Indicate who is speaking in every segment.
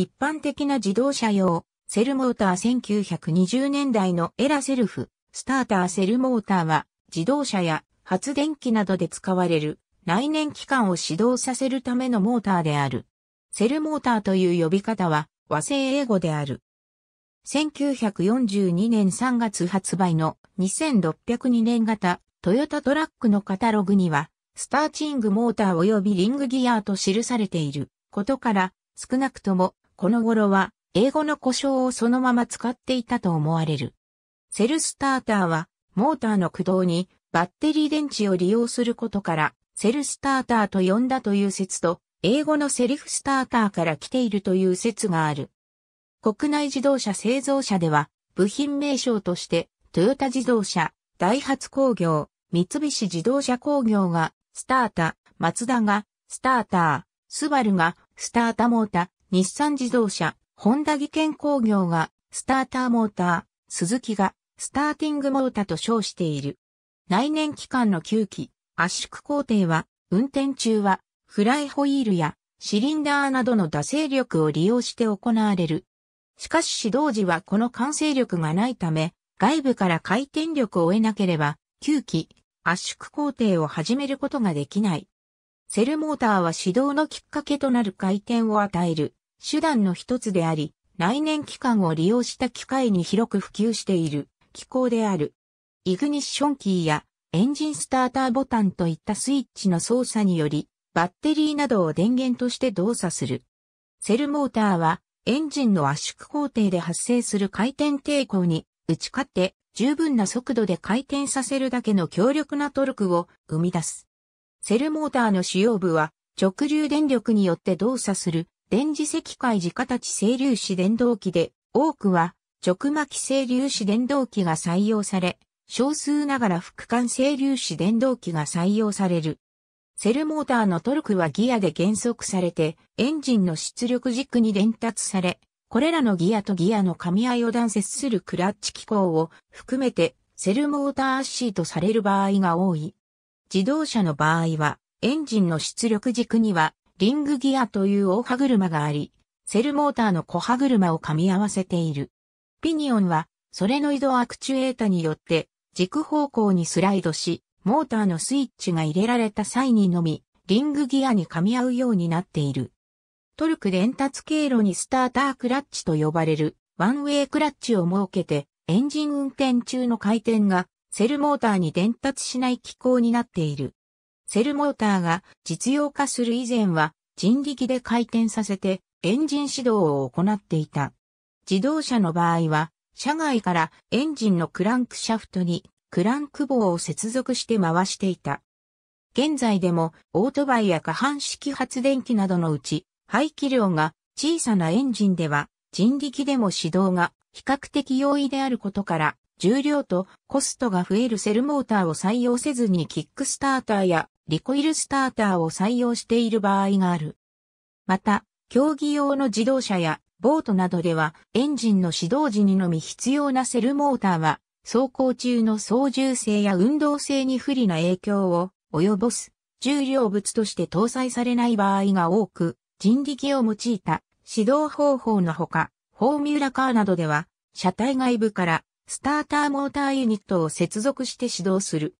Speaker 1: 一般的な自動車用、セルモーター1920年代のエラセルフ、スターターセルモーターは自動車や発電機などで使われる内燃機関を始動させるためのモーターである。セルモーターという呼び方は和製英語である。1942年3月発売の2602年型トヨタトラックのカタログにはスターチングモーター及びリングギアと記されていることから少なくともこの頃は英語の故障をそのまま使っていたと思われる。セルスターターはモーターの駆動にバッテリー電池を利用することからセルスターターと呼んだという説と英語のセリフスターターから来ているという説がある。国内自動車製造者では部品名称としてトヨタ自動車、ダイハツ工業、三菱自動車工業がスタータ、ー、マツダがスターター、スバルがスタータモータ、日産自動車、ホンダ技研工業が、スターターモーター、鈴木が、スターティングモーターと称している。内燃機関の吸気、圧縮工程は、運転中は、フライホイールや、シリンダーなどの惰性力を利用して行われる。しかし指導時はこの完成力がないため、外部から回転力を得なければ、吸気、圧縮工程を始めることができない。セルモーターは指導のきっかけとなる回転を与える。手段の一つであり、来年期間を利用した機械に広く普及している機構である。イグニッションキーやエンジンスターターボタンといったスイッチの操作により、バッテリーなどを電源として動作する。セルモーターは、エンジンの圧縮工程で発生する回転抵抗に打ち勝って十分な速度で回転させるだけの強力なトルクを生み出す。セルモーターの主要部は直流電力によって動作する電磁石灰自形整粒子電動機で、多くは直巻整粒子電動機が採用され、少数ながら副管整粒子電動機が採用される。セルモーターのトルクはギアで減速されて、エンジンの出力軸に伝達され、これらのギアとギアの噛み合いを断接するクラッチ機構を含めて、セルモーターアッシーとされる場合が多い。自動車の場合は、エンジンの出力軸にはリングギアという大歯車があり、セルモーターの小歯車を噛み合わせている。ピニオンは、それの移動アクチュエータによって、軸方向にスライドし、モーターのスイッチが入れられた際にのみ、リングギアに噛み合うようになっている。トルク伝達経路にスタータークラッチと呼ばれる、ワンウェイクラッチを設けて、エンジン運転中の回転が、セルモーターに伝達しない機構になっている。セルモーターが実用化する以前は人力で回転させてエンジン指導を行っていた。自動車の場合は、車外からエンジンのクランクシャフトにクランク棒を接続して回していた。現在でもオートバイや下半式発電機などのうち排気量が小さなエンジンでは人力でも指導が比較的容易であることから重量とコストが増えるセルモーターを採用せずにキックスターターやリコイルスターターを採用している場合がある。また、競技用の自動車やボートなどでは、エンジンの始動時にのみ必要なセルモーターは、走行中の操縦性や運動性に不利な影響を及ぼす重量物として搭載されない場合が多く、人力を用いた指導方法のほか、フォーミュラカーなどでは、車体外部からスターターモーターユニットを接続して指導する。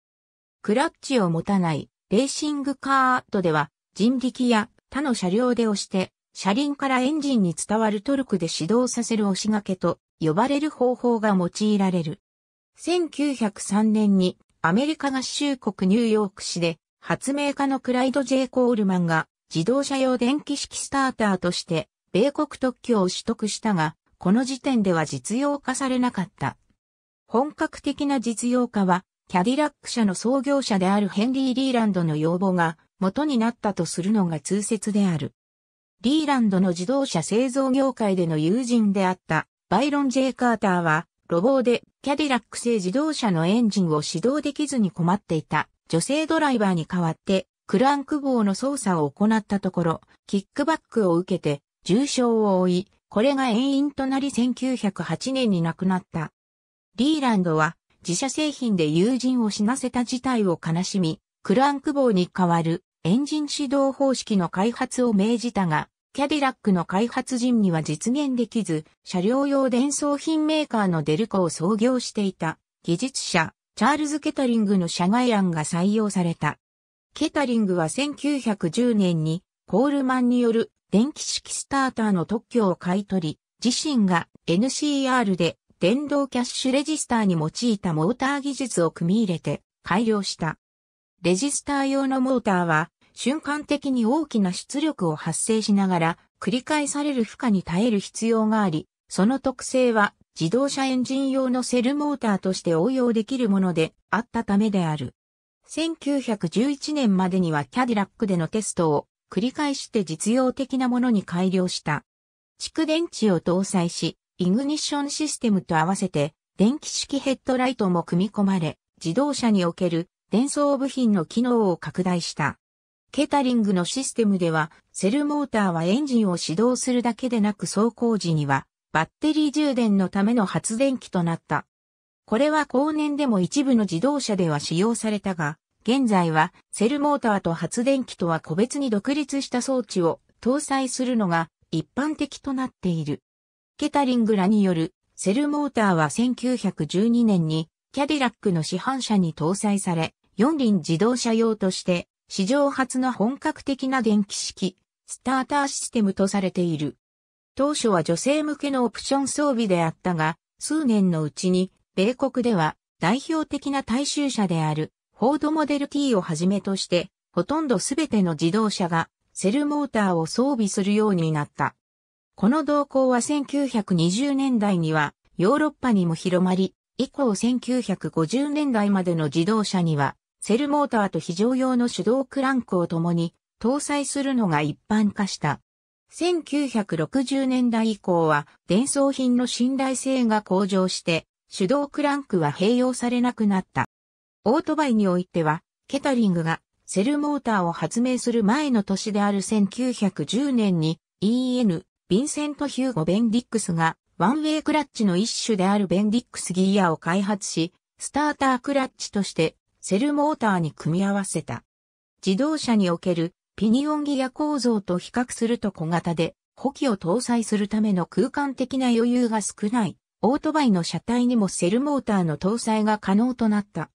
Speaker 1: クラッチを持たないレーシングカートでは人力や他の車両で押して車輪からエンジンに伝わるトルクで始動させる押し掛けと呼ばれる方法が用いられる。1903年にアメリカ合衆国ニューヨーク市で発明家のクライド・ジェイ・コールマンが自動車用電気式スターターとして米国特許を取得したが、この時点では実用化されなかった。本格的な実用化はキャディラック社の創業者であるヘンリー・リーランドの要望が元になったとするのが通説である。リーランドの自動車製造業界での友人であったバイロン・ジェイ・カーターは、路傍でキャディラック製自動車のエンジンを始動できずに困っていた女性ドライバーに代わってクランク棒の操作を行ったところ、キックバックを受けて重傷を負い、これが遠因となり1908年に亡くなった。リーランドは自社製品で友人を死なせた事態を悲しみ、クランク棒に代わるエンジン指導方式の開発を命じたが、キャディラックの開発陣には実現できず、車両用電装品メーカーのデルコを創業していた技術者、チャールズ・ケタリングの社外案が採用された。ケタリングは1910年にコールマンによる電気式スターターの特許を買い取り、自身が NCR で電動キャッシュレジスターに用いたモーター技術を組み入れて改良した。レジスター用のモーターは瞬間的に大きな出力を発生しながら繰り返される負荷に耐える必要があり、その特性は自動車エンジン用のセルモーターとして応用できるものであったためである。1911年までにはキャディラックでのテストを繰り返して実用的なものに改良した。蓄電池を搭載し、イグニッションシステムと合わせて、電気式ヘッドライトも組み込まれ、自動車における電装部品の機能を拡大した。ケタリングのシステムでは、セルモーターはエンジンを始動するだけでなく走行時には、バッテリー充電のための発電機となった。これは後年でも一部の自動車では使用されたが、現在はセルモーターと発電機とは個別に独立した装置を搭載するのが一般的となっている。ケタリングらによるセルモーターは1912年にキャディラックの市販車に搭載され、四輪自動車用として史上初の本格的な電気式スターターシステムとされている。当初は女性向けのオプション装備であったが、数年のうちに米国では代表的な大衆車であるフォードモデル T をはじめとして、ほとんどすべての自動車がセルモーターを装備するようになった。この動向は1920年代にはヨーロッパにも広まり、以降1950年代までの自動車には、セルモーターと非常用の手動クランクを共に搭載するのが一般化した。1960年代以降は、伝送品の信頼性が向上して、手動クランクは併用されなくなった。オートバイにおいては、ケタリングがセルモーターを発明する前の年である1910年に EN ヴィンセント・ヒューゴ・ベンディックスが、ワンウェイクラッチの一種であるベンディックスギアを開発し、スタータークラッチとしてセルモーターに組み合わせた。自動車におけるピニオンギア構造と比較すると小型で、補機を搭載するための空間的な余裕が少ない、オートバイの車体にもセルモーターの搭載が可能となった。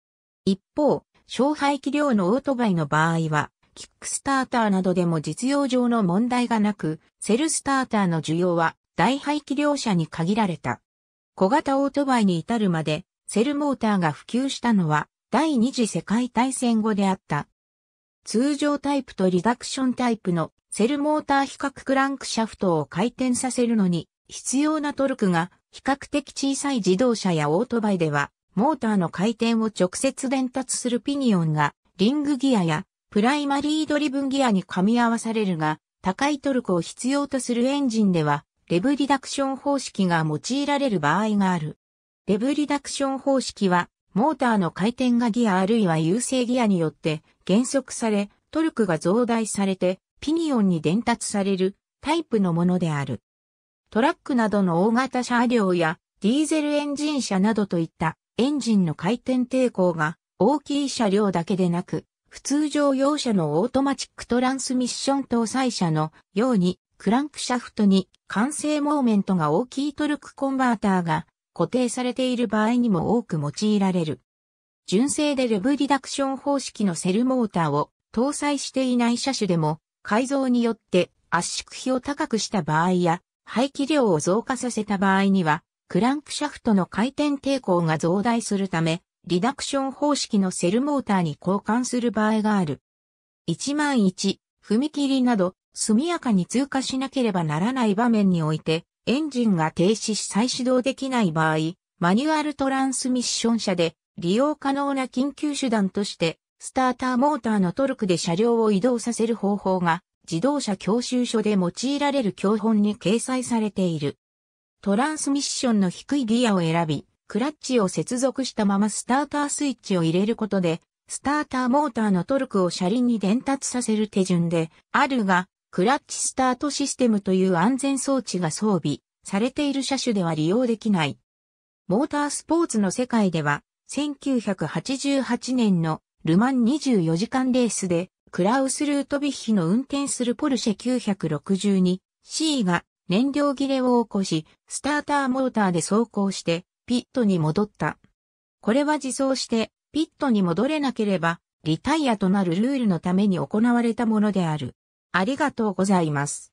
Speaker 1: 一方、小排気量のオートバイの場合は、キックスターターなどでも実用上の問題がなく、セルスターターの需要は大排気量車に限られた。小型オートバイに至るまで、セルモーターが普及したのは第二次世界大戦後であった。通常タイプとリダクションタイプのセルモーター比較クランクシャフトを回転させるのに必要なトルクが比較的小さい自動車やオートバイではモーターの回転を直接伝達するピニオンがリングギアやプライマリードリブンギアに噛み合わされるが、高いトルクを必要とするエンジンでは、レブリダクション方式が用いられる場合がある。レブリダクション方式は、モーターの回転がギアあるいは優勢ギアによって減速され、トルクが増大されて、ピニオンに伝達されるタイプのものである。トラックなどの大型車両やディーゼルエンジン車などといったエンジンの回転抵抗が大きい車両だけでなく、普通乗用車のオートマチックトランスミッション搭載車のようにクランクシャフトに完成モーメントが大きいトルクコンバーターが固定されている場合にも多く用いられる。純正でレブリダクション方式のセルモーターを搭載していない車種でも改造によって圧縮比を高くした場合や排気量を増加させた場合にはクランクシャフトの回転抵抗が増大するためリダクション方式のセルモーターに交換する場合がある。1万1、踏切など、速やかに通過しなければならない場面において、エンジンが停止し再始動できない場合、マニュアルトランスミッション車で利用可能な緊急手段として、スターターモーターのトルクで車両を移動させる方法が自動車教習所で用いられる教本に掲載されている。トランスミッションの低いギアを選び、クラッチを接続したままスタータースイッチを入れることで、スターターモーターのトルクを車輪に伝達させる手順で、あるが、クラッチスタートシステムという安全装置が装備されている車種では利用できない。モータースポーツの世界では、1988年のルマン24時間レースで、クラウス・ルートビッヒの運転するポルシェ 962C が燃料切れを起こし、スターターモーターで走行して、ピットに戻った。これは自走して、ピットに戻れなければ、リタイアとなるルールのために行われたものである。ありがとうございます。